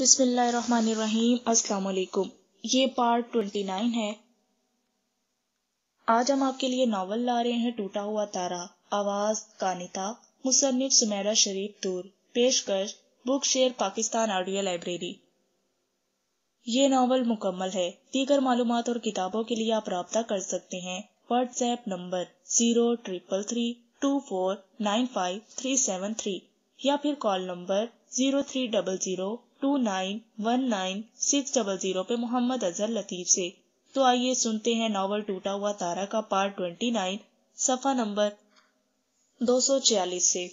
बिस्मिल्लाहिर्रहमानिर्रहीम अस्सलाम वालेकुम ये पार्ट ट्वेंटी नाइन है आज हम आपके लिए नावल ला रहे हैं टूटा हुआ तारा आवाज कानिता मुसनिफ सुमेरा शरीफ तूर पेशकश book share Pakistan audio library ये नावल मुकम्मल है दीगर मालूम और किताबों के लिए आप रबता कर सकते हैं WhatsApp number zero triple three two four nine five three seven three या फिर call number zero three double zero two nine one nine six double zero पे मोहम्मद अजहर लतीफ से तो आइए सुनते हैं नावल टूटा हुआ तारा का पार्ट ट्वेंटी नाइन सफा नंबर दो सौ छियालीस से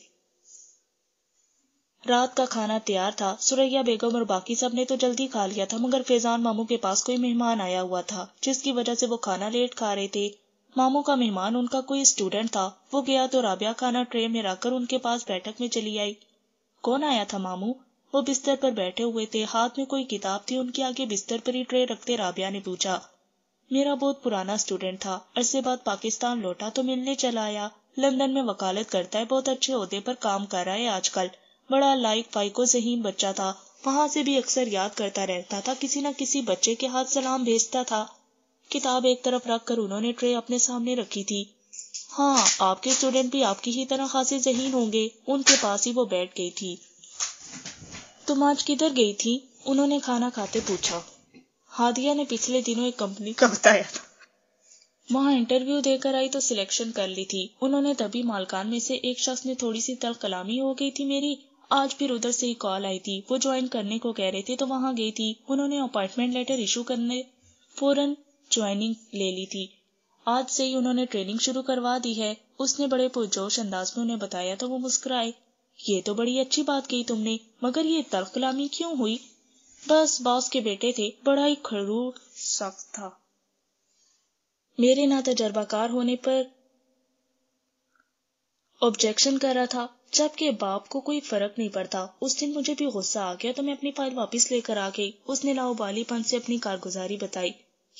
रात का खाना तैयार था सुरैया बेगम और बाकी सब ने तो जल्दी खा लिया था मगर फैजान मामू के पास कोई मेहमान आया हुआ था जिसकी वजह से वो खाना लेट खा रहे थे मामू का मेहमान उनका कोई स्टूडेंट था वो गया तो राबिया खाना ट्रे में रखकर उनके पास बैठक में चली आई कौन आया था मामू वो बिस्तर पर बैठे हुए थे हाथ में कोई किताब थी उनके आगे बिस्तर पर ही ट्रे रखते राबिया ने पूछा मेरा बहुत पुराना स्टूडेंट था अरसे बाद पाकिस्तान लौटा तो मिलने चला आया लंदन में वकालत करता है बहुत अच्छे अहदे पर काम कर रहा है आजकल बड़ा लाइक फाइको जहीन बच्चा था वहां से भी अक्सर याद करता रहता था किसी न किसी बच्चे के हाथ सलाम भेजता था किताब एक तरफ रखकर उन्होंने ट्रे अपने सामने रखी थी हाँ आपके स्टूडेंट भी आपकी ही तरह खासे जहीन होंगे उनके पास ही वो बैठ गई थी तुम आज किधर गई थी उन्होंने खाना खाते पूछा हादिया ने पिछले दिनों एक कंपनी का बताया था वहां इंटरव्यू देकर आई तो सिलेक्शन कर ली थी उन्होंने तभी मालकान में से एक शख्स ने थोड़ी सी तल कलामी हो गई थी मेरी आज फिर उधर से ही कॉल आई थी वो ज्वाइन करने को कह रहे थे तो वहां गई थी उन्होंने अपॉइंटमेंट लेटर इशू करने फौरन ज्वाइनिंग ले ली थी आज से ही उन्होंने ट्रेनिंग शुरू करवा दी है उसने बड़े पुरजोश अंदाज में उन्हें बताया तो वो मुस्कुराए ये तो बड़ी अच्छी बात कही तुमने मगर ये तर्क कलामी क्यों हुई बस बॉस के बेटे थे बड़ा ही खड़ूर सख्त था मेरे ना तजर्बाकार होने पर ऑब्जेक्शन कर रहा था जबकि बाप को कोई फर्क नहीं पड़ता उस दिन मुझे भी गुस्सा आ गया तो मैं अपनी फाइल वापस लेकर आ गई उसने लाओबालीपन से अपनी कारगुजारी बताई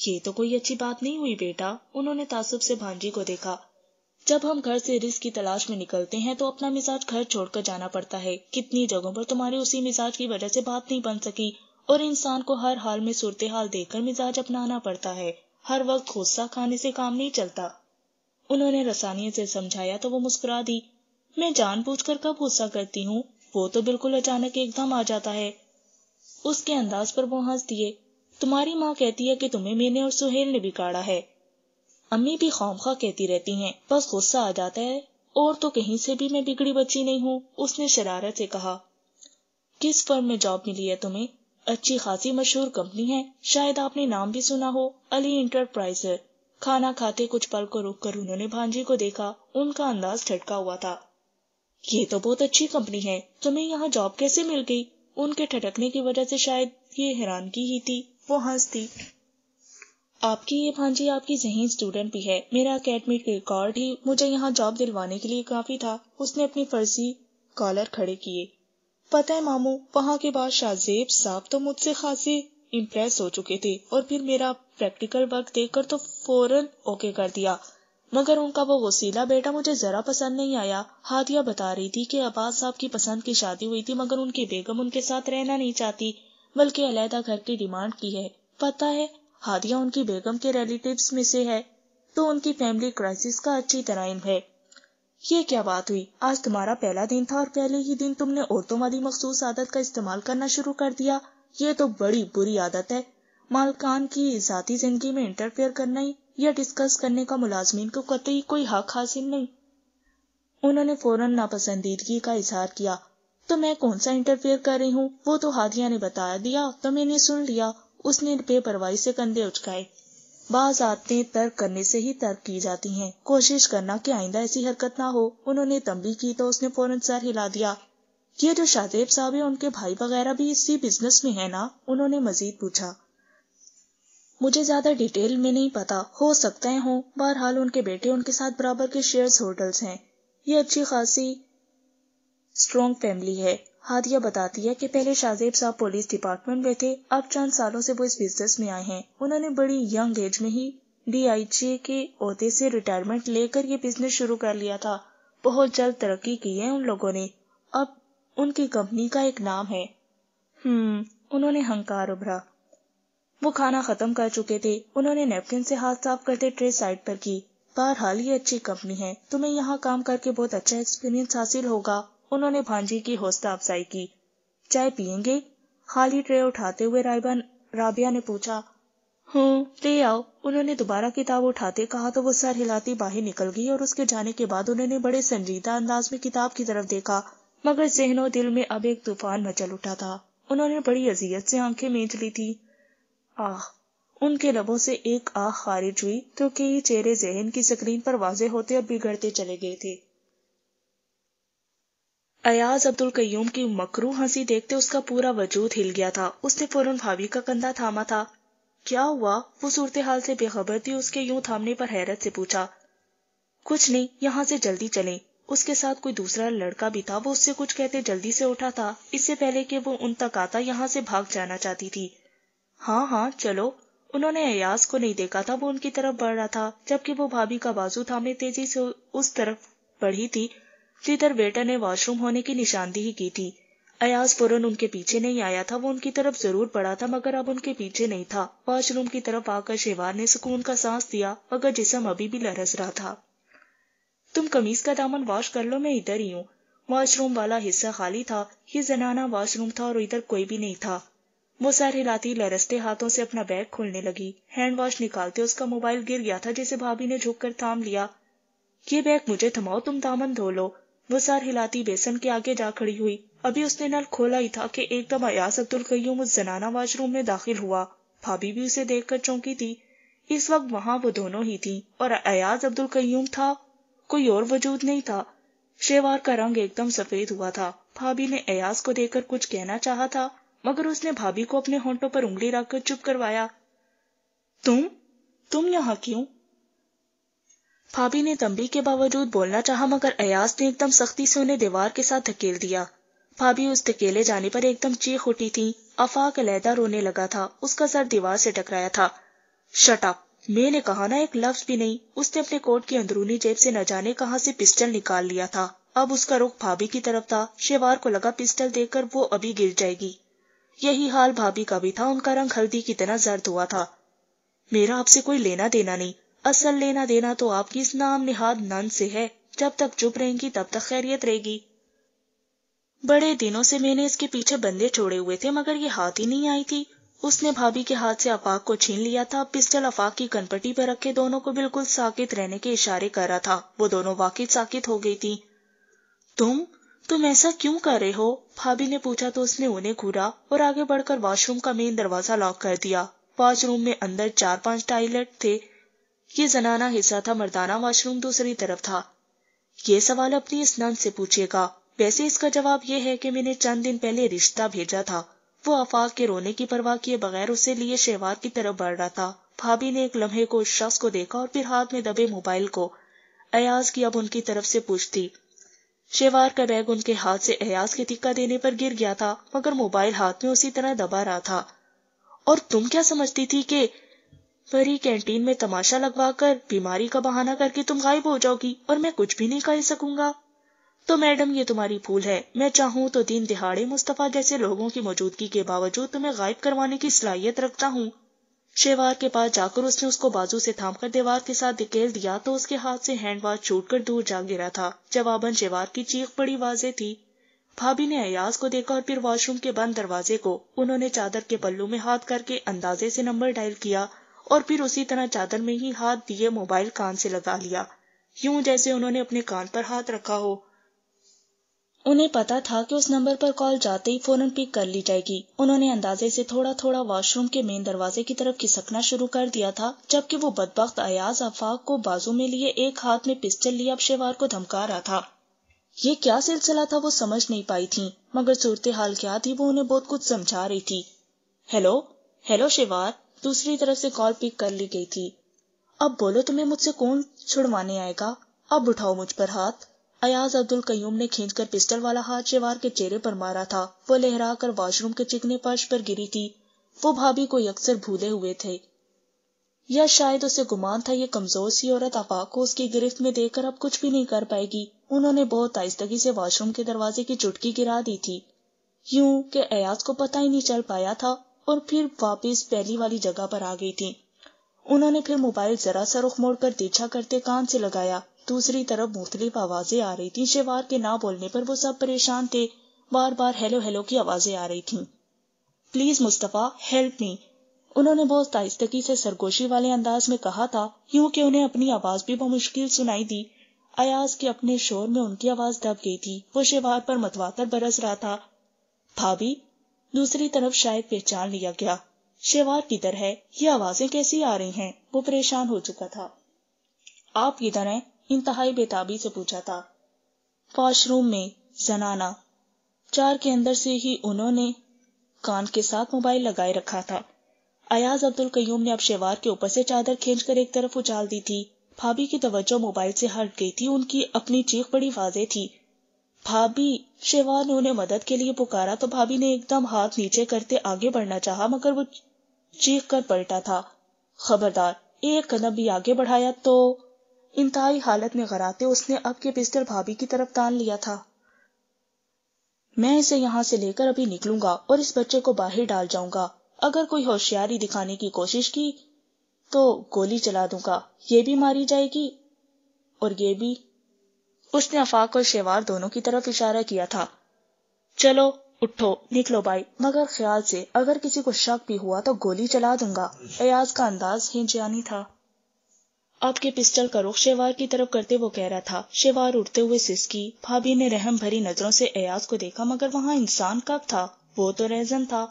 ये तो कोई अच्छी बात नहीं हुई बेटा उन्होंने तासुब से भांजी को देखा जब हम घर से रिस्क की तलाश में निकलते हैं तो अपना मिजाज घर छोड़कर जाना पड़ता है कितनी जगहों पर तुम्हारे उसी मिजाज की वजह से बात नहीं बन सकी और इंसान को हर हाल में सूरत हाल देखकर मिजाज अपनाना पड़ता है हर वक्त गुस्सा खाने से काम नहीं चलता उन्होंने रसानियत से समझाया तो वो मुस्कुरा दी मैं कर कब गुस्सा करती हूँ वो तो बिल्कुल अचानक एकदम आ जाता है उसके अंदाज पर वो हंस दिए तुम्हारी माँ कहती है कि तुम्हें मैंने और सुहेल ने बिगाड़ा है अम्मी भी खा कहती रहती हैं बस गुस्सा आ जाता है और तो कहीं से भी मैं बिगड़ी बच्ची नहीं हूँ उसने शरारत से कहा किस फर्म में जॉब मिली है तुम्हें अच्छी खासी मशहूर कंपनी है शायद आपने नाम भी सुना हो अली इंटरप्राइजर खाना खाते कुछ पल को कर उन्होंने भांजी को देखा उनका अंदाज ठटका हुआ था ये तो बहुत अच्छी कंपनी है तुम्हें यहाँ जॉब कैसे मिल गई उनके ठटकने की वजह से शायद ये हैरान की ही थी वो हंसती आपकी ये भांजी आपकी जहीन स्टूडेंट भी है मेरा अकेडमिक रिकॉर्ड ही मुझे यहाँ जॉब दिलवाने के लिए काफी था उसने अपनी फर्जी कॉलर खड़े किए पता है मामू वहाँ के बाद शाहजेब साहब तो मुझसे खासे इम्प्रेस हो चुके थे और फिर मेरा प्रैक्टिकल वर्क देखकर तो फौरन ओके कर दिया मगर उनका वो वसीला बेटा मुझे जरा पसंद नहीं आया हादिया बता रही थी कि अब्बास साहब की पसंद की शादी हुई थी मगर उनकी बेगम उनके साथ रहना नहीं चाहती बल्कि अलहदा घर की डिमांड की है पता है हादिया उनकी बेगम के रिलेटिव्स में से है तो उनकी फैमिली क्राइसिस का अच्छी तरह है ये क्या बात हुई आज तुम्हारा पहला दिन था और पहले ही दिन तुमने औरतों वाली मखसूस आदत का इस्तेमाल करना शुरू कर दिया ये तो बड़ी बुरी आदत है मालकान की जाती जिंदगी में इंटरफेयर करना ही या डिस्कस करने का मुलाजमीन को कतई कोई हक हासिल नहीं उन्होंने फौरन नापसंदीदगी का इजहार किया तो मैं कौन सा इंटरफेयर कर रही हूँ वो तो हादिया ने बता दिया तो मैंने सुन लिया उसने बेपरवाही से कंधे उचकाए बाज आदतें तर्क करने से ही तर्क की जाती हैं। कोशिश करना कि आइंदा ऐसी हरकत ना हो उन्होंने तंबी की तो उसने फौरन सर हिला दिया ये जो शादेब साहब है उनके भाई वगैरह भी इसी बिजनेस में है ना उन्होंने मजीद पूछा मुझे ज्यादा डिटेल में नहीं पता हो सकता है हो बहरहाल उनके बेटे उनके साथ बराबर के शेयर्स होटल्स हैं ये अच्छी खासी स्ट्रॉन्ग फैमिली है हादिया बताती है कि पहले शाहजेब साहब पुलिस डिपार्टमेंट में थे अब चंद सालों से वो इस बिजनेस में आए हैं उन्होंने बड़ी यंग एज में ही डीआईजी के औहदे से रिटायरमेंट लेकर ये बिजनेस शुरू कर लिया था बहुत जल्द तरक्की की है उन लोगों ने अब उनकी कंपनी का एक नाम है हम्म उन्होंने हंकार उभरा वो खाना खत्म कर चुके थे उन्होंने नेपकिन से हाथ साफ करते ट्रे साइड पर की बहरहाल ये अच्छी कंपनी है तुम्हें यहाँ काम करके बहुत अच्छा एक्सपीरियंस हासिल होगा उन्होंने भांजी की हौसला अफजाई की चाय पियेंगे खाली ट्रे उठाते हुए रायबान राबिया ने पूछा हूँ हम्म, ले आओ उन्होंने दोबारा किताब उठाते कहा तो वो सर हिलाती बाहर निकल गई और उसके जाने के बाद उन्होंने बड़े संजीदा अंदाज में किताब की तरफ देखा मगर जहनो दिल में अब एक तूफान मचल उठा था उन्होंने बड़ी अजियत से आंखें मेच ली थी आह उनके लबों से एक आह खारिज हुई क्योंकि तो कई चेहरे जहन की स्क्रीन पर वाजे होते और बिगड़ते चले गए थे अयाज अब्दुल कयूम की मकरू हंसी देखते उसका पूरा वजूद हिल गया था उसने फौरन भाभी का कंधा थामा था क्या हुआ वो सूरत हाल से बेखबर थी उसके यूं थामने पर हैरत से पूछा कुछ नहीं यहाँ से जल्दी चले उसके साथ कोई दूसरा लड़का भी था वो उससे कुछ कहते जल्दी से उठा था इससे पहले कि वो उन तक आता यहाँ से भाग जाना चाहती थी हाँ हाँ चलो उन्होंने अयाज को नहीं देखा था वो उनकी तरफ बढ़ रहा था जबकि वो भाभी का बाजू थामे तेजी से उस तरफ बढ़ी थी श्रीधर बेटा ने वॉशरूम होने की निशानदेही की थी अयाज फौरन उनके पीछे नहीं आया था वो उनकी तरफ जरूर पड़ा था मगर अब उनके पीछे नहीं था वॉशरूम की तरफ आकर शेवार ने सुकून का सांस दिया मगर जिसम अभी भी लरस रहा था तुम कमीज का दामन वॉश कर लो मैं इधर ही हूँ वॉशरूम वाला हिस्सा खाली था ये जनाना वॉशरूम था और इधर कोई भी नहीं था वो सर हिलाती लरसते हाथों से अपना बैग खोलने लगी हैंड वॉश निकालते उसका मोबाइल गिर गया था जिसे भाभी ने कर थाम लिया ये बैग मुझे थमाओ तुम दामन धो लो वो सर हिलाती बेसन के आगे जा खड़ी हुई अभी उसने नल खोला ही था कि एकदम अयास अब्दुल कयूम उस जनाना वॉशरूम में दाखिल हुआ भाभी भी उसे देखकर चौंकी थी इस वक्त वहां वो दोनों ही थी और अयाज अब्दुल कयूम था कोई और वजूद नहीं था शेवार का रंग एकदम सफेद हुआ था भाभी ने अयाज को देखकर कुछ कहना चाहा था मगर उसने भाभी को अपने होंठों पर उंगली रखकर चुप करवाया तुम तुम यहाँ क्यों भाभी ने तंबी के बावजूद बोलना चाहा मगर अयाज ने एकदम सख्ती से उन्हें दीवार के साथ धकेल दिया भाभी उस धकेले जाने पर एकदम चीख उठी थी अफाक अलहदा रोने लगा था उसका सर दीवार से टकराया था शटअप मैंने कहा ना एक लफ्ज भी नहीं उसने अपने कोट की अंदरूनी जेब से न जाने कहा से पिस्टल निकाल लिया था अब उसका रुख भाभी की तरफ था शेवार को लगा पिस्टल देकर वो अभी गिर जाएगी यही हाल भाभी का भी था उनका रंग हल्दी की तरह जर्द हुआ था मेरा आपसे कोई लेना देना नहीं असल लेना देना तो आपकी इस नाम निहाद नंद से है जब तक चुप रहेंगी तब तक खैरियत रहेगी बड़े दिनों से मैंने इसके पीछे बंदे छोड़े हुए थे मगर ये हाथ ही नहीं आई थी उसने भाभी के हाथ से अफाक को छीन लिया था पिस्टल अफाक की कनपटी पर रखे दोनों को बिल्कुल साकित रहने के इशारे कर रहा था वो दोनों वाकिफ साकित हो गई थी तुम तुम ऐसा क्यों कर रहे हो भाभी ने पूछा तो उसने उन्हें घूरा और आगे बढ़कर वॉशरूम का मेन दरवाजा लॉक कर दिया वॉशरूम में अंदर चार पांच टॉयलेट थे ये जनाना हिस्सा था मर्दाना वॉशरूम दूसरी तरफ था ये सवाल अपनी इस नन से पूछिएगा वैसे इसका जवाब यह है कि मैंने चंद दिन पहले रिश्ता भेजा था वो आफाक के रोने की परवाह किए बगैर उसे लिए शेवार की तरफ बढ़ रहा था भाभी ने एक लम्हे को उस शख्स को देखा और फिर हाथ में दबे मोबाइल को अयाज की अब उनकी तरफ से पूछती शेवार का बैग उनके हाथ से अयाज के टिक्का देने पर गिर गया था मगर मोबाइल हाथ में उसी तरह दबा रहा था और तुम क्या समझती थी कि परी कैंटीन में तमाशा लगवाकर बीमारी का बहाना करके तुम गायब हो जाओगी और मैं कुछ भी नहीं कह सकूंगा तो मैडम ये तुम्हारी भूल है मैं चाहूँ तो दिन दिहाड़े मुस्तफ़ा जैसे लोगों की मौजूदगी के बावजूद तुम्हें गायब करवाने की सलाहियत रखता हूँ शेवार के पास जाकर उसने उसको बाजू से थामकर दीवार के साथ धकेल दिया तो उसके हाथ से हैंड छूट कर दूर जा गिरा था जवाबन शेवार की चीख बड़ी वाजे थी भाभी ने अयाज को देखा और फिर वॉशरूम के बंद दरवाजे को उन्होंने चादर के पल्लू में हाथ करके अंदाजे से नंबर डायल किया और फिर उसी तरह चादर में ही हाथ दिए मोबाइल कान से लगा लिया यूं जैसे उन्होंने अपने कान पर हाथ रखा हो उन्हें पता था कि उस नंबर पर कॉल जाते ही फौरन पिक कर ली जाएगी उन्होंने अंदाजे से थोड़ा थोड़ा वॉशरूम के मेन दरवाजे की तरफ खिसकना शुरू कर दिया था जबकि वो बदबख्त अयाज अफाक को बाजू में लिए एक हाथ में पिस्टल लिए अब शेवार को धमका रहा था ये क्या सिलसिला था वो समझ नहीं पाई थी मगर सूरत हाल क्या थी वो उन्हें बहुत कुछ समझा रही थी हेलो हेलो शेवार दूसरी तरफ से कॉल पिक कर ली गई थी अब बोलो तुम्हें मुझसे कौन छुड़वाने आएगा अब उठाओ मुझ पर हाथ अयाज अब्दुल कयूम ने खींचकर पिस्टल वाला हाथ शेवार के चेहरे पर मारा था वो लहरा कर वॉशरूम के चिकने पर्श पर गिरी थी वो भाभी को अक्सर भूले हुए थे या शायद उसे गुमान था ये कमजोर सी औरत आफाक को उसकी गिरफ्त में देकर अब कुछ भी नहीं कर पाएगी उन्होंने बहुत आयिस्तगी से वॉशरूम के दरवाजे की चुटकी गिरा दी थी यूं कि अयाज को पता ही नहीं चल पाया था और फिर वापस पहली वाली जगह पर आ गई थी उन्होंने फिर मोबाइल जरा सा रुख मोड़कर देखा करते कान से लगाया दूसरी तरफ मुख्तलिफ आवाजें आ रही थी शेवार के ना बोलने पर वो सब परेशान थे बार बार हेलो हेलो की आवाजें आ रही थी प्लीज मुस्तफा हेल्प मी उन्होंने बहुत आहिस्तगी से सरगोशी वाले अंदाज में कहा था क्यूँकी उन्हें अपनी आवाज भी बमुश्किल सुनाई दी अयाज के अपने शोर में उनकी आवाज दब गई थी वो शेवार पर मतवातर बरस रहा था भाभी दूसरी तरफ शायद पहचान लिया गया शेवार किधर है ये आवाजें कैसी आ रही हैं वो परेशान हो चुका था आप किधर हैं इंतहाई बेताबी से पूछा था वॉशरूम में जनाना चार के अंदर से ही उन्होंने कान के साथ मोबाइल लगाए रखा था अयाज अब्दुल कयूम ने अब शेवार के ऊपर से चादर खींचकर एक तरफ उछाल दी थी भाभी की तवज्जो मोबाइल से हट गई थी उनकी अपनी चीख बड़ी वाजे थी भाभी शिवा ने उन्हें मदद के लिए पुकारा तो भाभी ने एकदम हाथ नीचे करते आगे बढ़ना चाहा मगर वो चीख कर पलटा था खबरदार एक कदम भी आगे बढ़ाया तो इंतहाई हालत में गराते उसने अब के पिस्टल भाभी की तरफ तान लिया था मैं इसे यहां से लेकर अभी निकलूंगा और इस बच्चे को बाहर डाल जाऊंगा अगर कोई होशियारी दिखाने की कोशिश की तो गोली चला दूंगा ये भी मारी जाएगी और ये भी उसने अफाक और शेवार दोनों की तरफ इशारा किया था चलो उठो निकलो भाई मगर ख्याल से अगर किसी को शक भी हुआ तो गोली चला दूंगा अयाज का अंदाज हिंजानी था आपके पिस्टल का रुख शेवार की तरफ करते वो कह रहा था शेवार उठते हुए सिसकी भाभी ने रहम भरी नजरों से अयाज को देखा मगर वहाँ इंसान कब था वो तो रहजन था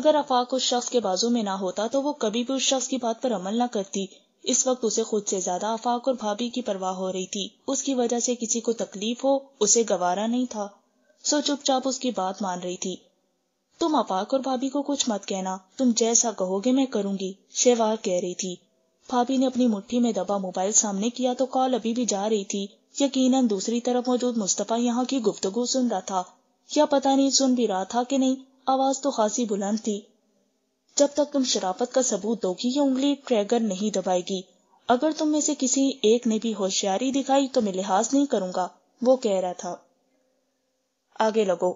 अगर अफाक उस शख्स के बाजू में ना होता तो वो कभी भी उस शख्स की बात पर अमल ना करती इस वक्त उसे खुद से ज्यादा आफाक और भाभी की परवाह हो रही थी उसकी वजह से किसी को तकलीफ हो उसे गवारा नहीं था सो चुपचाप उसकी बात मान रही थी तुम आफाक और भाभी को कुछ मत कहना तुम जैसा कहोगे मैं करूंगी शेवार कह रही थी भाभी ने अपनी मुट्ठी में दबा मोबाइल सामने किया तो कॉल अभी भी जा रही थी यकीनन दूसरी तरफ मौजूद मुस्तफा यहाँ की गुफ्तगु सुन रहा था या पता नहीं सुन भी रहा था कि नहीं आवाज तो खासी बुलंद थी जब तक तुम शराफत का सबूत दोगी ये उंगली ट्रैगर नहीं दबाएगी अगर तुम में से किसी एक ने भी होशियारी दिखाई तो मैं लिहाज नहीं करूंगा वो कह रहा था आगे लगो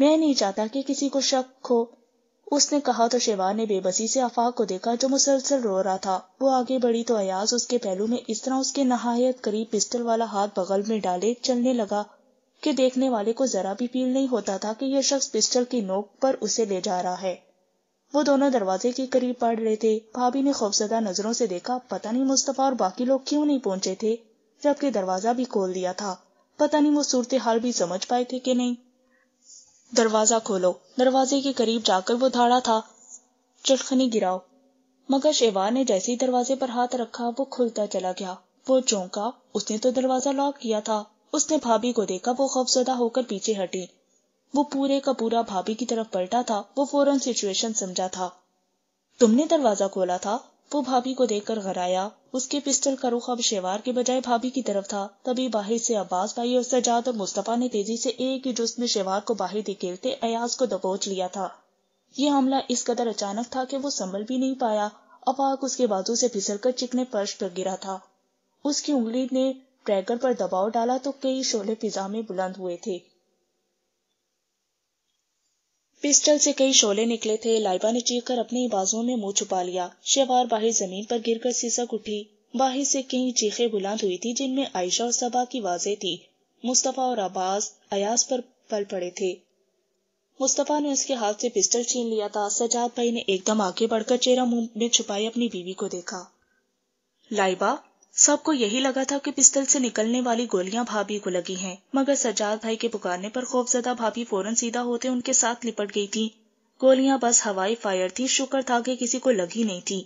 मैं नहीं चाहता कि किसी को शक हो उसने कहा तो शेवा ने बेबसी से आफाक को देखा जो मुसलसल रो रहा था वो आगे बढ़ी तो अयाज उसके पहलू में इस तरह उसके नहायत करीब पिस्टल वाला हाथ बगल में डाले चलने लगा कि देखने वाले को जरा भी फील नहीं होता था कि यह शख्स पिस्टल की नोक पर उसे ले जा रहा है वो दोनों दरवाजे के करीब पड़ रहे थे भाभी ने खौफजदा नजरों से देखा पता नहीं मुस्तफा और बाकी लोग क्यों नहीं पहुंचे थे जबकि दरवाजा भी खोल दिया था पता नहीं वो सूरत हाल भी समझ पाए थे कि नहीं दरवाजा खोलो दरवाजे के करीब जाकर वो धाड़ा था चटखनी गिराओ मगर शेवा ने जैसे ही दरवाजे पर हाथ रखा वो खुलता चला गया वो चौंका उसने तो दरवाजा लॉक किया था उसने भाभी को देखा वो खौफजदा होकर पीछे हटी वो पूरे का पूरा भाभी की तरफ पलटा था वो फौरन सिचुएशन समझा था तुमने दरवाजा खोला था वो भाभी को देखकर आया उसके पिस्टल का रुख अब शेवार के बजाय भाभी की तरफ था तभी बाहर से अब्बास भाई और सजाद और मुस्तफा ने तेजी से एक ही जुस्त में शेवार को बाहर धकेलते अयाज को दबोच लिया था ये हमला इस कदर अचानक था कि वो संभल भी नहीं पाया अफाक उसके बाजू से फिसलकर चिकने फर्श पर गिरा था उसकी उंगली ने ट्रैगर पर दबाव डाला तो कई शोले फिजा में बुलंद हुए थे पिस्टल से कई शोले निकले थे लाइबा ने चीख कर अपने बाजुओं में मुंह छुपा लिया शेवार बाहर जमीन पर गिरकर सिसक उठी बाहर से कई चीखे बुलंद हुई थी जिनमें आयशा और सबा की वाजे थी मुस्तफ़ा और आबाज अयास पर पल पड़े थे मुस्तफ़ा ने उसके हाथ से पिस्टल छीन लिया था सजाद भाई ने एकदम आगे बढ़कर चेहरा मुंह में छुपाई अपनी बीवी को देखा लाइबा सबको यही लगा था कि पिस्टल से निकलने वाली गोलियां भाभी को लगी हैं, मगर सजाद भाई के पुकारने पर खौफजदा भाभी फौरन सीधा होते उनके साथ लिपट गई थी गोलियां बस हवाई फायर थी शुक्र था कि किसी को लगी नहीं थी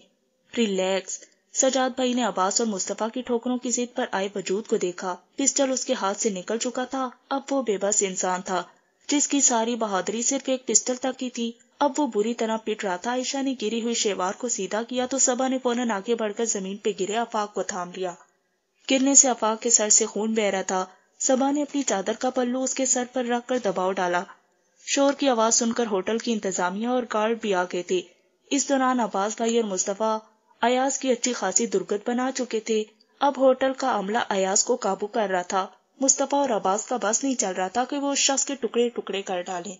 रिलैक्स सजाद भाई ने अब्बास और मुस्तफा की ठोकरों की जिद पर आए वजूद को देखा पिस्टल उसके हाथ से निकल चुका था अब वो बेबस इंसान था जिसकी सारी बहादुरी सिर्फ एक पिस्टल तक की थी अब वो बुरी तरह पिट रहा था आयशा ने गिरी हुई शेवार को सीधा किया तो सबा ने फौरन आगे बढ़कर जमीन पे गिरे अफाक को थाम लिया गिरने से अफाक के सर से खून बह रहा था सबा ने अपनी चादर का पल्लू उसके सर पर रखकर दबाव डाला शोर की आवाज सुनकर होटल की इंतजामिया और गार्ड भी आ गए थे इस दौरान आबाज भाई और मुस्तफा अयाज की अच्छी खासी दुर्गत बना चुके थे अब होटल का अमला अयाज को काबू कर रहा था मुस्तफा और अब्बास का बस नहीं चल रहा था कि वो उस शख्स के टुकड़े टुकड़े कर डालें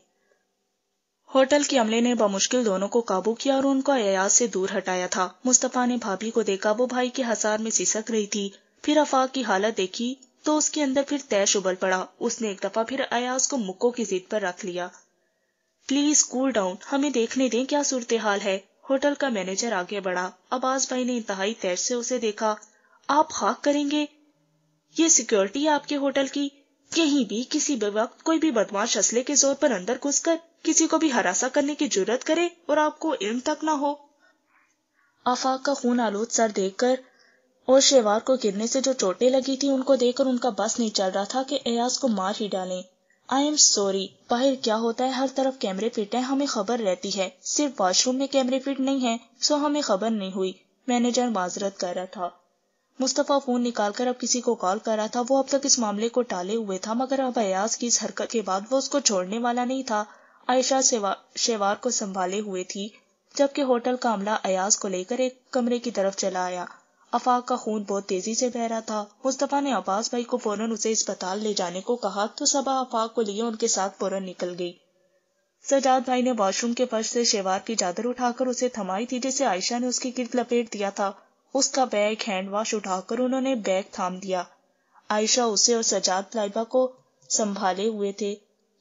होटल के अमले ने बमुश्किल दोनों को काबू किया और उनको अयाज से दूर हटाया था मुस्तफा ने भाभी को देखा वो भाई के हसार में सिसक रही थी फिर अफाक की हालत देखी तो उसके अंदर फिर तैश उबल पड़ा उसने एक दफा फिर अयाज को मुक्को की जिद पर रख लिया प्लीज कूल डाउन हमें देखने दें क्या सूरत हाल है होटल का मैनेजर आगे बढ़ा अबास भाई ने इंतहाई तैश से उसे देखा आप खाक करेंगे ये सिक्योरिटी आपके होटल की कहीं भी किसी भी वक्त कोई भी बदमाश असले के जोर पर अंदर घुसकर किसी को भी हरासा करने की जरूरत करे और आपको इल्म तक ना हो आफाक का खून आलूद सर देखकर और शेवार को गिरने से जो चोटें लगी थी उनको देखकर उनका बस नहीं चल रहा था कि एयाज को मार ही डालें आई एम सॉरी बाहर क्या होता है हर तरफ कैमरे फिट हैं हमें खबर रहती है सिर्फ वॉशरूम में कैमरे फिट नहीं है सो हमें खबर नहीं हुई मैनेजर माजरत कर रहा था मुस्तफ़ा फोन निकालकर अब किसी को कॉल कर रहा था वो अब तक इस मामले को टाले हुए था मगर अब अयाज की इस हरकत के बाद वो उसको छोड़ने वाला नहीं था आयशा शेवार को संभाले हुए थी जबकि होटल का अमला अयाज को लेकर एक कमरे की तरफ चला आया अफाक का खून बहुत तेजी से बह रहा था मुस्तफ़ा ने अब्बास भाई को फौरन उसे अस्पताल ले जाने को कहा तो सबा अफाक को लिए उनके साथ फौरन निकल गई सजाद भाई ने वॉशरूम के फर्श से शेवार की चादर उठाकर उसे थमाई थी जिसे आयशा ने उसकी गिर्द लपेट दिया था उसका बैग हैंड वॉश उठाकर उन्होंने बैग थाम दिया आयशा उसे और सजाद लाइबा को संभाले हुए थे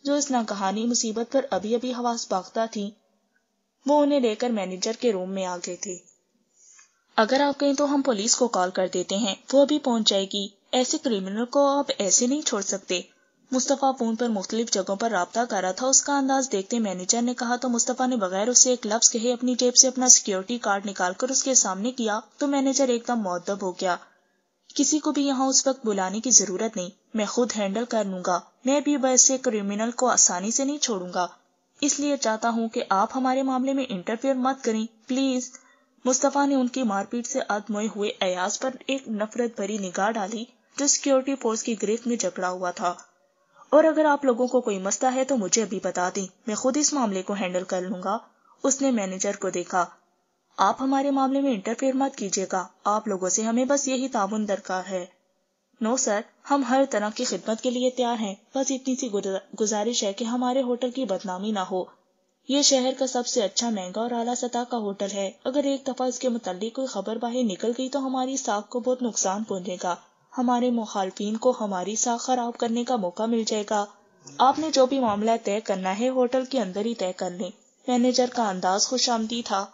जो इस कहानी मुसीबत पर अभी अभी हवास बागता थी वो उन्हें लेकर मैनेजर के रूम में आ गए थे अगर आप कहें तो हम पुलिस को कॉल कर देते हैं वो अभी पहुंच जाएगी ऐसे क्रिमिनल को आप ऐसे नहीं छोड़ सकते मुस्तफ़ा फोन पर मुख्तलिफ जगहों पर रबता कर रहा था उसका अंदाज देखते मैनेजर ने कहा तो मुस्तफ़ा ने बगैर उसे एक लफ्ज कहे अपनी जेब से अपना सिक्योरिटी कार्ड निकालकर उसके सामने किया तो मैनेजर एकदम मुद्दब हो गया किसी को भी यहाँ उस वक्त बुलाने की जरूरत नहीं मैं खुद हैंडल कर लूंगा मैं भी वैसे क्रिमिनल को आसानी से नहीं छोड़ूंगा इसलिए चाहता हूँ कि आप हमारे मामले में इंटरफेयर मत करें प्लीज मुस्तफा ने उनकी मारपीट से आत्मय हुए अयाज पर एक नफरत भरी निगाह डाली जो सिक्योरिटी फोर्स की गिरफ्त में जकड़ा हुआ था और अगर आप लोगों को कोई मसला है तो मुझे अभी बता दें मैं खुद इस मामले को हैंडल कर लूंगा उसने मैनेजर को देखा आप हमारे मामले में इंटरफेयर मत कीजिएगा आप लोगों से हमें बस यही ताबुन दरकार है नो सर हम हर तरह की खिदमत के लिए तैयार हैं बस इतनी सी गुजारिश है कि हमारे होटल की बदनामी ना हो ये शहर का सबसे अच्छा महंगा और आला सतह का होटल है अगर एक दफा इसके मुतालिक कोई खबर बाहर निकल गई तो हमारी साख को बहुत नुकसान पहुंचेगा हमारे मुखालफी को हमारी साख खराब करने का मौका मिल जाएगा आपने जो भी मामला तय करना है होटल के अंदर ही तय कर लें मैनेजर का अंदाज खुश आमदी था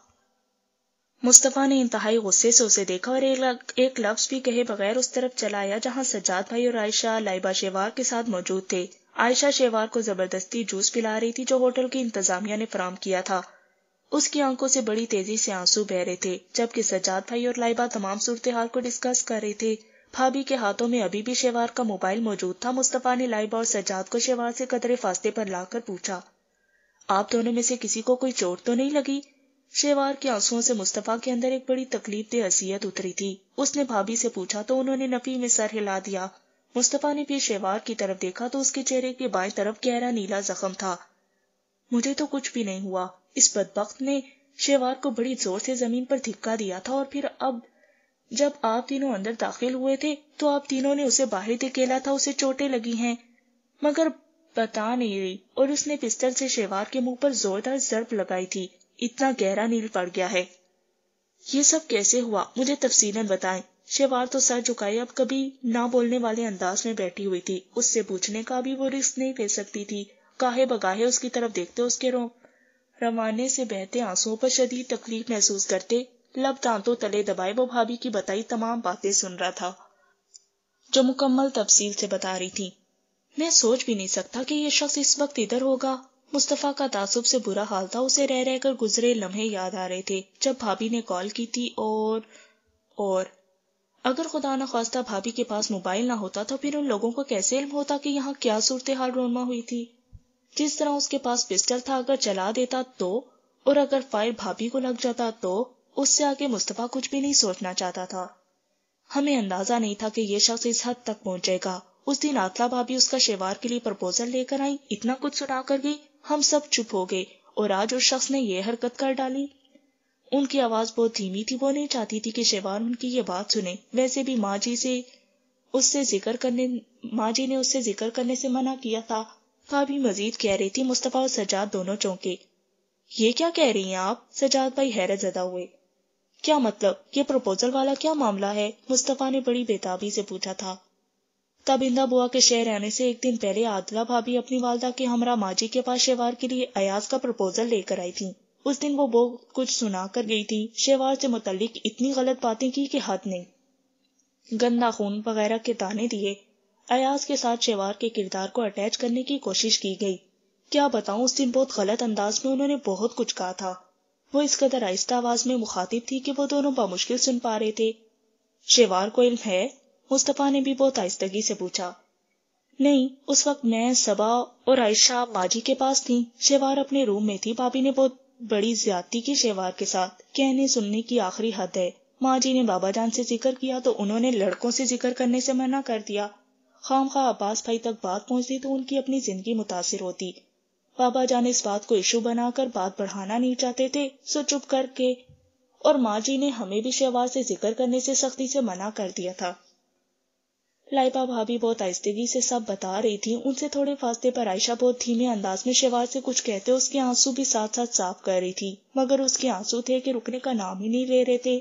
मुस्तफ़ा ने इंतहाई गुस्से से उसे देखा और एक, लफ्ज भी कहे बगैर उस तरफ चलाया जहाँ सज्जाद भाई और आयशा लाइबा शेवार के साथ मौजूद थे आयशा शेवार को जबरदस्ती जूस पिला रही थी जो होटल की इंतजामिया ने फराम किया था उसकी आंखों से बड़ी तेजी से आंसू बह रहे थे जबकि सज्जाद भाई और लाइबा तमाम सूरत हाल को डिस्कस कर रहे थे भाभी के हाथों में अभी भी शेवार का मोबाइल मौजूद था मुस्तफ़ा ने लाइबा और सज्जाद को शेवार से कदरे फास्ते पर लाकर पूछा आप दोनों में से किसी को कोई चोट तो नहीं लगी शेवार के आंसुओं से मुस्तफा के अंदर एक बड़ी तकलीफ दे असीयत उतरी थी उसने भाभी से पूछा तो उन्होंने नफी में सर हिला दिया मुस्तफा ने भी शेवार की तरफ देखा तो उसके चेहरे के बाएं तरफ गहरा नीला जख्म था मुझे तो कुछ भी नहीं हुआ इस बदबख्त ने शेवार को बड़ी जोर से जमीन पर धिक्का दिया था और फिर अब जब आप तीनों अंदर दाखिल हुए थे तो आप तीनों ने उसे बाहर धकेला था उसे चोटें लगी हैं मगर बता नहीं रही और उसने पिस्टल से शेवार के मुंह पर जोरदार जर्ब लगाई थी इतना गहरा नील पड़ गया है ये सब कैसे हुआ मुझे तफसीलन बताएं शेवार तो सर झुकाए अब कभी ना बोलने वाले अंदाज में बैठी हुई थी उससे पूछने का भी वो रिस्क नहीं ले सकती थी काहे बगाहे उसकी तरफ देखते उसके रो रवाने से बहते आंसुओं पर शदीद तकलीफ महसूस करते लब दांतों तले दबाए वो भाभी की बताई तमाम बातें सुन रहा था जो मुकम्मल तफसील से बता रही थी मैं सोच भी नहीं सकता कि ये शख्स इस वक्त इधर होगा मुस्तफ़ा का तासुब से बुरा हाल था उसे रह रहकर गुजरे लम्हे याद आ रहे थे जब भाभी ने कॉल की थी और और अगर खुदा न खास्ता भाभी के पास मोबाइल ना होता तो फिर उन लोगों को कैसे इल्म होता कि यहाँ क्या सूरत हाल रोनमा हुई थी जिस तरह उसके पास पिस्टल था अगर चला देता तो और अगर फायर भाभी को लग जाता तो उससे आगे मुस्तफ़ा कुछ भी नहीं सोचना चाहता था हमें अंदाजा नहीं था कि यह शख्स इस हद तक पहुंचेगा उस दिन आतला भाभी उसका शेवार के लिए प्रपोजल लेकर आई इतना कुछ सुना कर गई हम सब चुप हो गए और आज उस शख्स ने यह हरकत कर डाली उनकी आवाज बहुत धीमी थी वो नहीं चाहती थी कि शेवान उनकी ये बात सुने वैसे भी माँ जी से उससे जिक्र करने माँ जी ने उससे जिक्र करने से मना किया था का भी मजीद कह रही थी मुस्तफ़ा और सजाद दोनों चौंके ये क्या कह रही हैं आप सजाद भाई हैरत ज्यादा हुए क्या मतलब ये प्रपोजल वाला क्या मामला है मुस्तफ़ा ने बड़ी बेताबी से पूछा था तब इंदा बुआ के शहर आने से एक दिन पहले आदला भाभी अपनी वालदा के हमरा माजी के पास शेवार के लिए अयाज का प्रपोजल लेकर आई थी उस दिन वो बहुत कुछ सुना कर गई थी शेवार से मुतलिक इतनी गलत बातें की कि हद नहीं गंदा खून वगैरह के ताने दिए अयाज के साथ शेवार के किरदार को अटैच करने की कोशिश की गई क्या बताऊं उस दिन बहुत गलत अंदाज में उन्होंने बहुत कुछ कहा था वो इस कदर आहिस्ता आवाज में मुखातिब थी कि वो दोनों बामुश्किल सुन पा रहे थे शेवार को इल्म है मुस्तफ़ा ने भी बहुत आहिस्तगी से पूछा नहीं उस वक्त मैं सबा और आयशा माजी के पास थी शेवार अपने रूम में थी भाभी ने बहुत बड़ी ज्यादा की शेवार के साथ कहने सुनने की आखिरी हद है माँ जी ने बाबा जान से जिक्र किया तो उन्होंने लड़कों से जिक्र करने से मना कर दिया खाम खा अब्बास भाई तक बात पहुंचती तो उनकी अपनी जिंदगी मुतासर होती बाबा जान इस बात को इशू बनाकर बात बढ़ाना नहीं चाहते थे सो चुप करके और माँ जी ने हमें भी शेवार से जिक्र करने से सख्ती से मना कर दिया था लाइबा भाभी बहुत आहिस्तगी से सब बता रही थी उनसे थोड़े फासले पर आयशा बहुत धीमे अंदाज में शहवाज से कुछ कहते उसके आंसू भी साथ साथ साफ कर रही थी मगर उसके आंसू थे कि रुकने का नाम ही नहीं ले रहे थे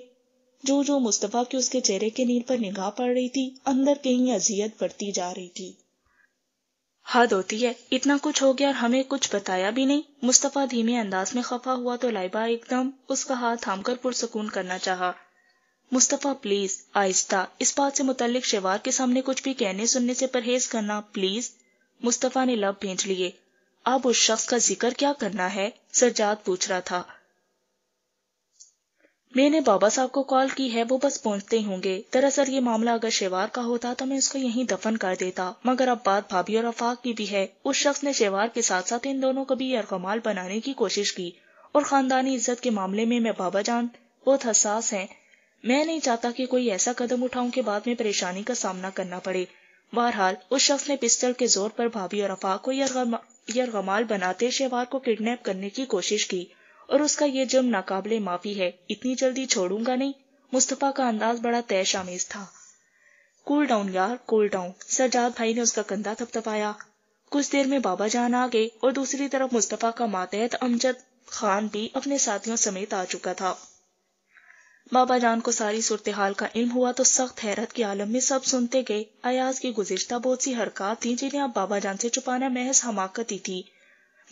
जो जो मुस्तफ़ा की उसके चेहरे के नील पर निगाह पड़ रही थी अंदर कहीं अजियत बढ़ती जा रही थी हद होती है इतना कुछ हो गया और हमें कुछ बताया भी नहीं मुस्तफ़ा धीमे अंदाज में खफा हुआ तो लाइबा एकदम उसका हाथ थामकर पुरसकून करना चाहा मुस्तफ़ा प्लीज आहिस्ता इस बात से मुतलिक शेवार के सामने कुछ भी कहने सुनने से परहेज करना प्लीज मुस्तफ़ा ने लब भेंट लिए अब उस शख्स का जिक्र क्या करना है सरजाद पूछ रहा था मैंने बाबा साहब को कॉल की है वो बस पहुंचते ही होंगे दरअसल ये मामला अगर शेवार का होता तो मैं उसको यहीं दफन कर देता मगर अब बात भाभी और अफाक की भी है उस शख्स ने शेवार के साथ साथ इन दोनों को भी यरकमाल बनाने की कोशिश की और खानदानी इज्जत के मामले में मैं बाबा जान बहुत हसास हैं मैं नहीं चाहता कि कोई ऐसा कदम उठाऊं कि बाद में परेशानी का सामना करना पड़े बहरहाल उस शख्स ने पिस्टल के जोर पर भाभी और अफाक को यरगमाल बनाते शेवार को किडनैप करने की कोशिश की और उसका ये जुर्म नाकाबले माफी है इतनी जल्दी छोड़ूंगा नहीं मुस्तफा का अंदाज बड़ा तैश आमेज था कूल डाउन यार कूल डाउन सजाद भाई ने उसका कंधा थपथपाया कुछ देर में बाबा जान आ गए और दूसरी तरफ मुस्तफा का मातहत अमजद खान भी अपने साथियों समेत आ चुका था बाबा जान को सारी सूरतहाल का इल्म हुआ तो सख्त हैरत के आलम में सब सुनते गए अयाज की गुजश्ता बहुत सी हरकत थी जिन्हें अब बाबा जान से छुपाना महज हमाकत ही थी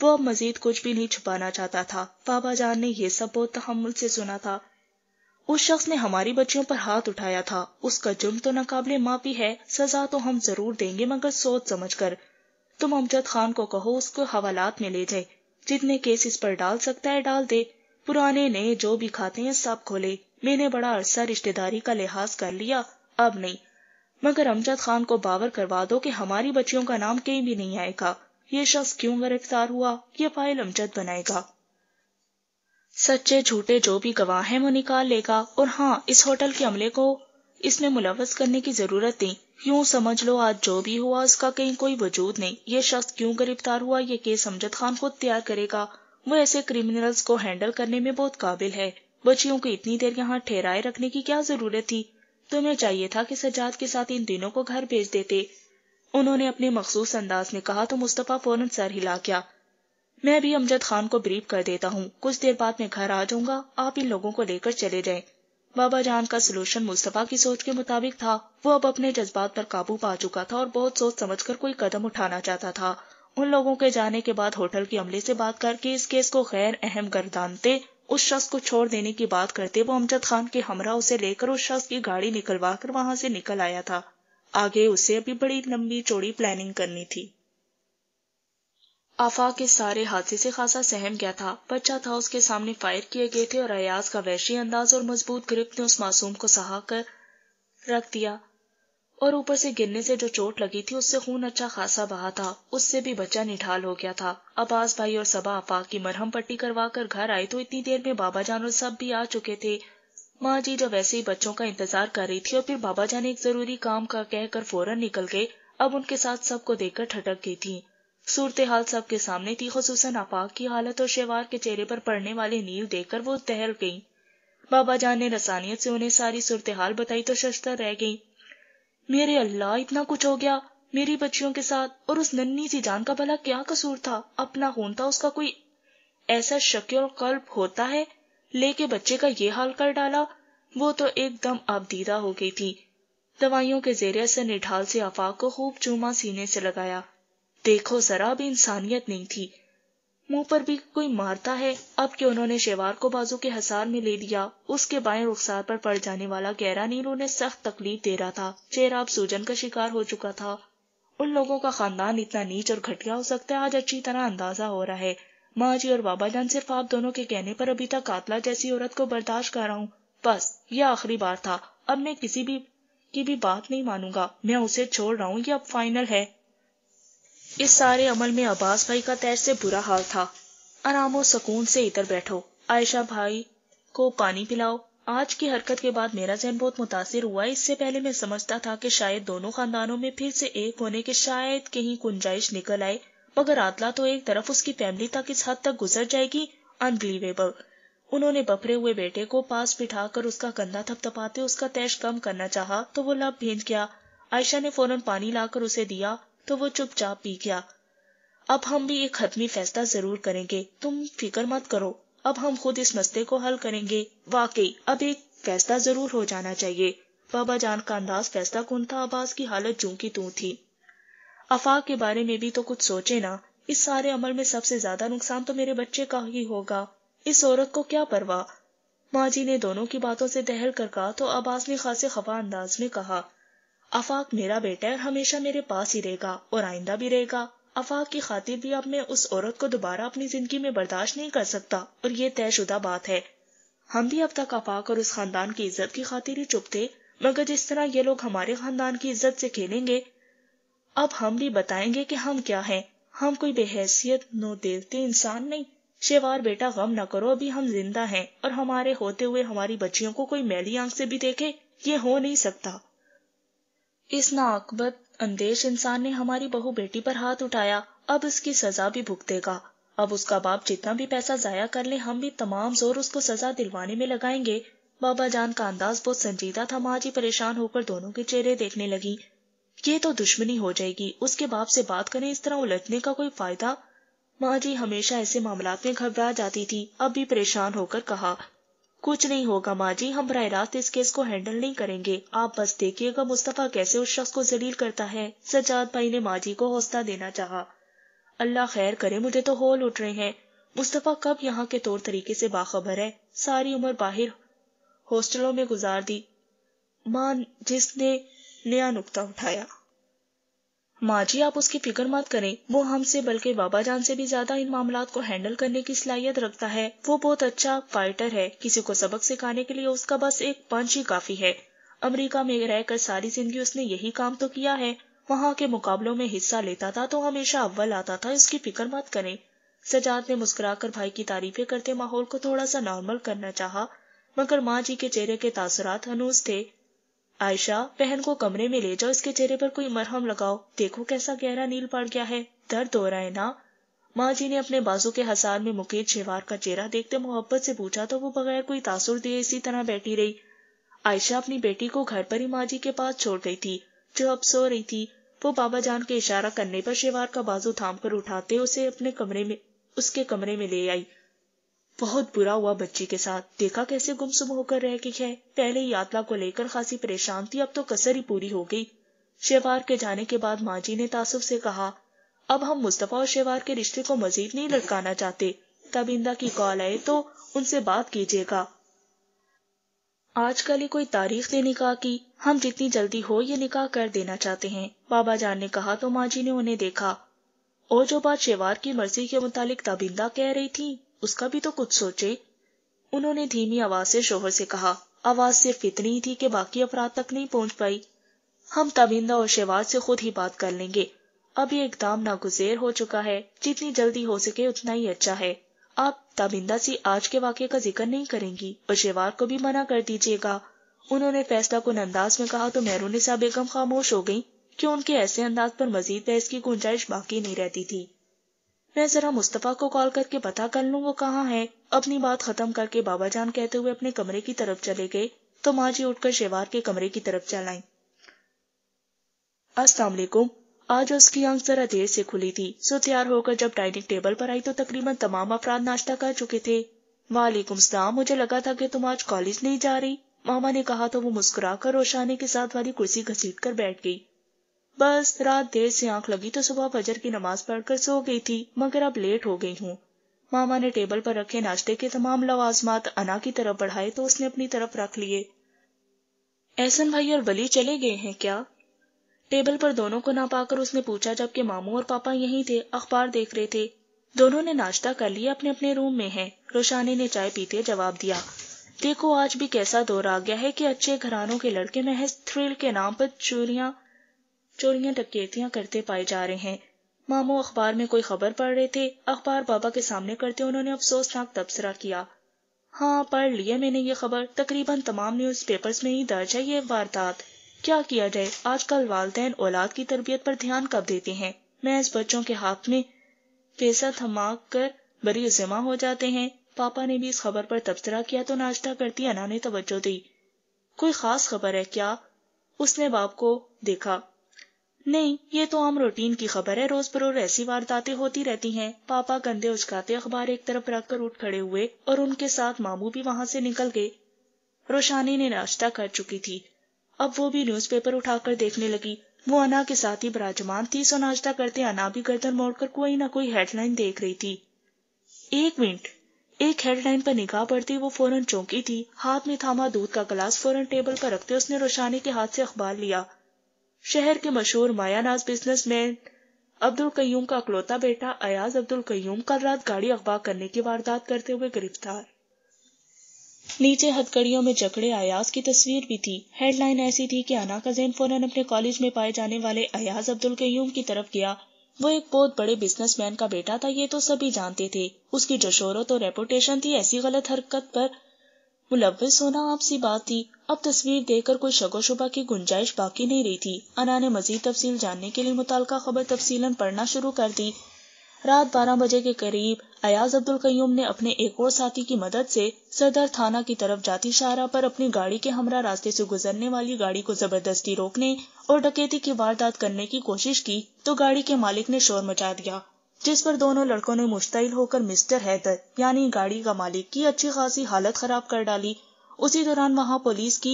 वो अब मजीद कुछ भी नहीं छुपाना चाहता था बाबा जान ने यह सब बहुत तहमुल से सुना था उस शख्स ने हमारी बच्चियों पर हाथ उठाया था उसका जुर्म तो नाकाबले माफी है सजा तो हम जरूर देंगे मगर सोच समझ कर तुम अमजद खान को कहो उसको हवालात में ले जाए जितने केस इस पर डाल सकता है डाल दे पुराने नए जो भी खाते हैं सब खोले मैंने बड़ा अरसा रिश्तेदारी का लिहाज कर लिया अब नहीं मगर अमजद खान को बावर करवा दो कि हमारी बच्चियों का नाम कहीं भी नहीं आएगा ये शख्स क्यों गिरफ्तार हुआ ये फाइल अमजद बनाएगा सच्चे झूठे जो भी गवाह हैं वो निकाल लेगा और हाँ इस होटल के अमले को इसमें मुलवस करने की जरूरत नहीं यूं समझ लो आज जो भी हुआ उसका कहीं कोई वजूद नहीं ये शख्स क्यों गिरफ्तार हुआ ये केस अमजद खान खुद तैयार करेगा वो ऐसे क्रिमिनल्स को हैंडल करने में बहुत काबिल है बच्चियों को इतनी देर यहाँ ठहराए रखने की क्या जरूरत थी तुम्हें चाहिए था कि सजाद के साथ इन दिनों को घर भेज देते उन्होंने अपने मखसूस अंदाज में कहा तो मुस्तफ़ा फौरन सर हिला गया मैं भी अमजद खान को ब्रीफ कर देता हूँ कुछ देर बाद मैं घर आ जाऊंगा आप इन लोगों को लेकर चले जाए बाबा जान का सलूशन मुस्तफ़ा की सोच के मुताबिक था वो अब अपने जज्बात पर काबू पा चुका था और बहुत सोच समझकर कोई कदम उठाना चाहता था उन लोगों के जाने के बाद होटल के अमले से बात करके इस केस को गैर अहम गर्दानते उस शख्स को छोड़ देने की बात करते वो अमजद खान के हमरा उसे लेकर उस शख्स की गाड़ी निकलवा कर वहां से निकल आया था आगे उसे अभी बड़ी लंबी चौड़ी प्लानिंग करनी थी आफा के सारे हादसे से खासा सहम गया था बच्चा था उसके सामने फायर किए गए थे और अयाज का वैशी अंदाज और मजबूत ग्रिप ने उस मासूम को सहा कर रख दिया और ऊपर से गिरने से जो चोट लगी थी उससे खून अच्छा खासा बहा था उससे भी बच्चा निठाल हो गया था अब्बास भाई और सबा आफाक की मरहम पट्टी करवा कर घर आए तो इतनी देर में बाबा जान और सब भी आ चुके थे माँ जी जब ऐसे ही बच्चों का इंतजार कर रही थी और फिर बाबा जान एक जरूरी काम का कहकर फौरन निकल गए अब उनके साथ सबको देखकर ठटक गई थी सूरत हाल सबके सामने थी खसूसन आफाक की हालत और शेवार के चेहरे पर पड़ने वाले नील देखकर वो तहल गई बाबा जान ने रसानियत से उन्हें सारी सूरत हाल बताई तो शस्तर रह गई मेरे अल्लाह इतना कुछ हो गया मेरी बच्चियों के साथ और उस नन्नी सी जान का भला क्या कसूर था अपना खून था उसका कोई ऐसा शक्ल कल्प होता है लेके बच्चे का ये हाल कर डाला वो तो एकदम दीदा हो गई थी दवाइयों के जेरे से निढाल से आफाक को खूब चूमा सीने से लगाया देखो जरा भी इंसानियत नहीं थी मुंह पर भी कोई मारता है अब कि उन्होंने शेवार को बाजू के हसार में ले लिया उसके बाएं रुखसार पर पड़ जाने वाला गहरा नीलू ने सख्त तकलीफ दे रहा था चेहरा अब सूजन का शिकार हो चुका था उन लोगों का खानदान इतना नीच और घटिया हो सकता है आज अच्छी तरह अंदाजा हो रहा है माँ जी और बाबा जान सिर्फ आप दोनों के कहने पर अभी तक कातला जैसी औरत को बर्दाश्त कर रहा हूँ बस यह आखिरी बार था अब मैं किसी भी की भी बात नहीं मानूंगा मैं उसे छोड़ रहा हूँ ये अब फाइनल है इस सारे अमल में अब्बास भाई का तैर से बुरा हाल था आराम और सुकून से इतर बैठो आयशा भाई को पानी पिलाओ आज की हरकत के बाद मेरा जहन बहुत मुतासर हुआ इससे पहले मैं समझता था कि शायद दोनों खानदानों में फिर से एक होने के शायद कहीं गुंजाइश निकल आए मगर आतला तो एक तरफ उसकी फैमिली तक इस हद तक गुजर जाएगी अनबिलीवेबल उन्होंने बफरे हुए बेटे को पास बिठाकर उसका कंधा थपथपाते उसका तैश कम करना चाहा तो वो लब भेज गया आयशा ने फौरन पानी लाकर उसे दिया तो वो चुपचाप पी गया अब हम भी एक हतमी फैसला जरूर करेंगे तुम फिक्र मत करो अब हम खुद इस मसले को हल करेंगे वाकई अब एक फैसला जरूर हो जाना चाहिए बाबा जान का अंदाज फैसला कौन था अब की हालत जू की तू थी अफाक के बारे में भी तो कुछ सोचे ना इस सारे अमल में सबसे ज्यादा नुकसान तो मेरे बच्चे का ही होगा इस औरत को क्या परवाह माँ जी ने दोनों की बातों से दहल कर कहा तो अब्बास ने खासे खफा अंदाज में कहा आफाक मेरा बेटा है और हमेशा मेरे पास ही रहेगा और आइंदा भी रहेगा अफाक की खातिर भी अब मैं उस औरत को दोबारा अपनी जिंदगी में बर्दाश्त नहीं कर सकता और ये तयशुदा बात है हम भी अब तक अफाक और उस खानदान की इज्जत की खातिर ही चुप थे मगर जिस तरह ये लोग हमारे खानदान की इज्जत से खेलेंगे अब हम भी बताएंगे कि हम क्या हैं हम कोई बेहसियत नो देवते इंसान नहीं शेवार बेटा गम न करो अभी हम जिंदा हैं और हमारे होते हुए हमारी बच्चियों को कोई मैली आंख से भी देखे ये हो नहीं सकता इस नाकबत अंदेश इंसान ने हमारी बहु बेटी पर हाथ उठाया अब इसकी सजा भी भुगतेगा अब उसका बाप जितना भी पैसा जाया कर ले हम भी तमाम जोर उसको सजा दिलवाने में लगाएंगे बाबा जान का अंदाज बहुत संजीदा था माँ जी परेशान होकर दोनों के चेहरे देखने लगी ये तो दुश्मनी हो जाएगी उसके बाप से बात करें इस तरह उलझने का कोई फायदा माँ जी हमेशा ऐसे मामला में घबरा जाती थी अब भी परेशान होकर कहा कुछ नहीं होगा माँ जी हम बर रास्त इस केस को हैंडल नहीं करेंगे आप बस देखिएगा मुस्तफ़ा कैसे उस शख्स को जलील करता है सजाद भाई ने माँ जी को हौसला देना चाहा अल्लाह खैर करे मुझे तो होल उठ रहे हैं मुस्तफ़ा कब यहाँ के तौर तरीके से बाखबर है सारी उम्र बाहर हॉस्टलों में गुजार दी मां जिसने नया नुकता उठाया माँ जी आप उसकी फिक्र मत करें वो हमसे बल्कि बाबा जान से भी ज्यादा इन मामला को हैंडल करने की सलाहियत रखता है वो बहुत अच्छा फाइटर है किसी को सबक सिखाने के लिए उसका बस एक पंच ही काफी है अमरीका में रहकर सारी जिंदगी उसने यही काम तो किया है वहाँ के मुकाबलों में हिस्सा लेता था तो हमेशा अव्वल आता था इसकी फिक्र मत करें सजाद ने मुस्कुराकर भाई की तारीफें करते माहौल को थोड़ा सा नॉर्मल करना चाहा मगर माँ जी के चेहरे के तासरात हनूज थे आयशा बहन को कमरे में ले जाओ इसके चेहरे पर कोई मरहम लगाओ देखो कैसा गहरा नील पड़ गया है दर्द हो रहा है ना माँ जी ने अपने बाजू के हसार में मुकेश शेवार का चेहरा देखते मोहब्बत से पूछा तो वो बगैर कोई तासुर दिए इसी तरह बैठी रही आयशा अपनी बेटी को घर पर ही माँ जी के पास छोड़ गई थी जो अब सो रही थी वो बाबा जान के इशारा करने पर शेवार का बाजू थाम कर उठाते उसे अपने कमरे में उसके कमरे में ले आई बहुत बुरा हुआ बच्ची के साथ देखा कैसे गुमसुम होकर रह गई है पहले यात्रा को लेकर खासी परेशान थी अब तो कसर ही पूरी हो गई शेवार के जाने के बाद माँ जी ने तासुब से कहा अब हम मुस्तफा और शेवार के रिश्ते को मजीद नहीं लटकाना चाहते तब इंदा की कॉल आए तो उनसे बात कीजिएगा आजकल ही कोई तारीख दे निकाह की हम जितनी जल्दी हो ये निकाह कर देना चाहते हैं बाबा जान ने कहा तो माँ जी ने उन्हें देखा और जो बात शेवार की मर्जी के मुतालिक तबिंदा कह रही थी उसका भी तो कुछ सोचे उन्होंने धीमी आवाज से शोहर से कहा आवाज सिर्फ इतनी ही थी कि बाकी अपराध तक नहीं पहुंच पाई हम तबिंदा और शेवाज से खुद ही बात कर लेंगे अब ये एकदम नागुजेर हो चुका है जितनी जल्दी हो सके उतना ही अच्छा है आप तबिंदा से आज के वाक्य का जिक्र नहीं करेंगी और शेवार को भी मना कर दीजिएगा उन्होंने फैसला कुन अंदाज में कहा तो मेहरूनिसा बेगम खामोश हो गई क्यों उनके ऐसे अंदाज पर मजीद बहस की गुंजाइश बाकी नहीं रहती थी मैं जरा मुस्तफा को कॉल करके पता कर लूँ वो कहाँ है अपनी बात खत्म करके बाबा जान कहते हुए अपने कमरे की तरफ चले गए तो माँ जी उठकर शेवार के कमरे की तरफ चल आई आज उसकी आंख जरा देर से खुली थी सो तैयार होकर जब डाइनिंग टेबल पर आई तो तकरीबन तमाम अफराद नाश्ता कर चुके थे वालेकुम सलाम मुझे लगा था कि तुम आज कॉलेज नहीं जा रही मामा ने कहा तो वो मुस्कुराकर रोशानी के साथ वाली कुर्सी घसीट कर बैठ गई बस रात देर से आंख लगी तो सुबह फजर की नमाज पढ़कर सो गई थी मगर अब लेट हो गई हूँ मामा ने टेबल पर रखे नाश्ते के तमाम लवाजमात अना की तरफ बढ़ाए तो उसने अपनी तरफ रख लिए एहसन भाई और बली चले गए हैं क्या टेबल पर दोनों को ना पाकर उसने पूछा जबकि मामू और पापा यहीं थे अखबार देख रहे थे दोनों ने नाश्ता कर लिया अपने अपने रूम में है रोशानी ने चाय पीते जवाब दिया देखो आज भी कैसा दौर आ गया है कि अच्छे घरानों के लड़के महज थ्रिल के नाम पर चूरिया चोरियां डकैतियां करते पाए जा रहे हैं मामू अखबार में कोई खबर पढ़ रहे थे अखबार बाबा के सामने करते उन्होंने अफसोसनाक तबसरा किया हाँ पढ़ लिया मैंने ये खबर तकरीबन तमाम न्यूज पेपर्स में ही दर्ज है ये वारदात क्या किया जाए आजकल वालदेन औलाद की तरबियत पर ध्यान कब देते हैं महज बच्चों के हाथ में पैसा थमा कर बरी जमा हो जाते हैं पापा ने भी इस खबर पर तबसरा किया तो नाश्ता करती अना ने तवज्जो दी कोई खास खबर है क्या उसने बाप को देखा नहीं ये तो आम रूटीन की खबर है रोज बरोज ऐसी वारदातें होती रहती हैं। पापा कंधे उचकाते अखबार एक तरफ रखकर उठ खड़े हुए और उनके साथ मामू भी वहां से निकल गए रोशानी ने नाश्ता कर चुकी थी अब वो भी न्यूज़पेपर उठाकर देखने लगी वो अना के साथ ही बराजमान थी सो नाश्ता करते अना भी गर्दन मोड़कर कोई ना कोई हेडलाइन देख रही थी एक मिनट एक हेडलाइन पर निगाह पड़ती वो फौरन चौंकी थी हाथ में थामा दूध का गिलास फौरन टेबल पर रखते उसने रोशानी के हाथ से अखबार लिया शहर के मशहूर मायानाज बिजनेसमैन अब्दुल कयूम का अकलौता बेटा अयाज अब्दुल कयूम कल रात गाड़ी अगवा करने की वारदात करते हुए गिरफ्तार नीचे हथकड़ियों में जकड़े अयाज की तस्वीर भी थी हेडलाइन ऐसी थी कि अना का जैन फौरन अपने कॉलेज में पाए जाने वाले अयाज अब्दुल कयूम की तरफ गया वो एक बहुत बड़े बिजनेसमैन का बेटा था ये तो सभी जानते थे उसकी जशोरत और रेपुटेशन थी ऐसी गलत हरकत पर मुलविस होना आपसी बात थी अब तस्वीर देखकर कोई शगो शुबा की गुंजाइश बाकी नहीं रही थी अना ने मजीद तफसील जानने के लिए मुतल खबर तफसी पढ़ना शुरू कर दी रात बारह बजे के करीब अयाज अब्दुल कयूम ने अपने एक और साथी की मदद से सदर थाना की तरफ जाती शाहरा पर अपनी गाड़ी के हमरा रास्ते से गुजरने वाली गाड़ी को जबरदस्ती रोकने और डकैती की वारदात करने की कोशिश की तो गाड़ी के मालिक ने शोर मचा दिया जिस पर दोनों लड़कों ने मुश्तिल होकर मिस्टर हैदर यानी गाड़ी का मालिक की अच्छी खासी हालत खराब कर डाली उसी दौरान वहां पुलिस की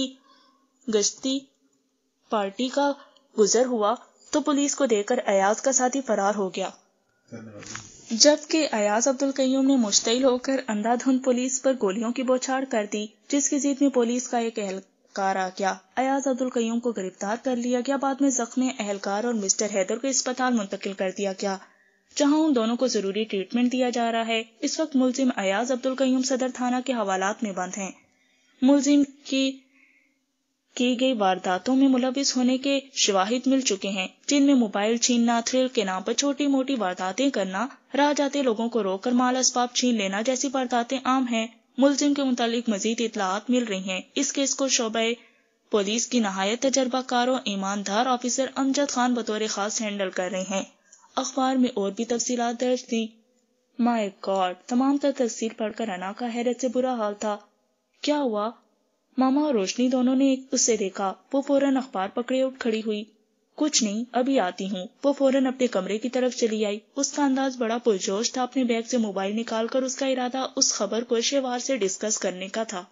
गश्ती पार्टी का गुजर हुआ तो पुलिस को देखकर अयाज का साथी फरार हो गया जबकि अयाज अब्दुल कयूम ने मुश्तिल होकर अंधाधुंध पुलिस पर गोलियों की बौछार कर दी जिसकी जीत में पुलिस का एक एहलकार आ गया अयाज अब्दुल कयूम को गिरफ्तार कर लिया गया बाद में जख्मी एहलकार और मिस्टर हैदर को अस्पताल मुंतकिल कर दिया गया जहां उन दोनों को जरूरी ट्रीटमेंट दिया जा रहा है इस वक्त मुलजिम अयाज अब्दुल कयूम सदर थाना के हवालात में बंद हैं मुलजिम की की गई वारदातों में मुलविस होने के शवाहिद मिल चुके हैं जिनमें मोबाइल छीनना थ्रिल के नाम पर छोटी मोटी वारदातें करना राह जाते लोगों को रोककर माल इसबाब छीन लेना जैसी वारदातें आम हैं मुलजिम के मुतालिक मजीद इतलात मिल रही हैं इस केस को शोबे पुलिस की नहायत तजर्बाकार और ईमानदार ऑफिसर अमजद खान बतौर खास हैंडल कर रहे हैं अखबार में और भी तफसी दर्ज दी माय गॉड तमाम तर तफसील पढ़कर अना का हैरत से बुरा हाल था क्या हुआ मामा और रोशनी दोनों ने उससे देखा वो फौरन अखबार पकड़े उठ खड़ी हुई कुछ नहीं अभी आती हूँ वो फौरन अपने कमरे की तरफ चली आई उसका अंदाज बड़ा पुरजोश था अपने बैग से मोबाइल निकालकर उसका इरादा उस खबर को शेवार से डिस्कस करने का था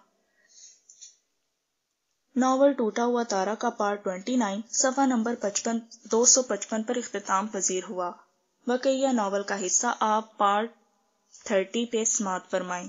नावल टूटा हुआ तारा का पार्ट 29 सफा नंबर पचपन दो सौ पचपन पर अख्ताम पजीर हुआ वकैया नावल का हिस्सा आप पार्ट 30 पे समाप्त फरमाएं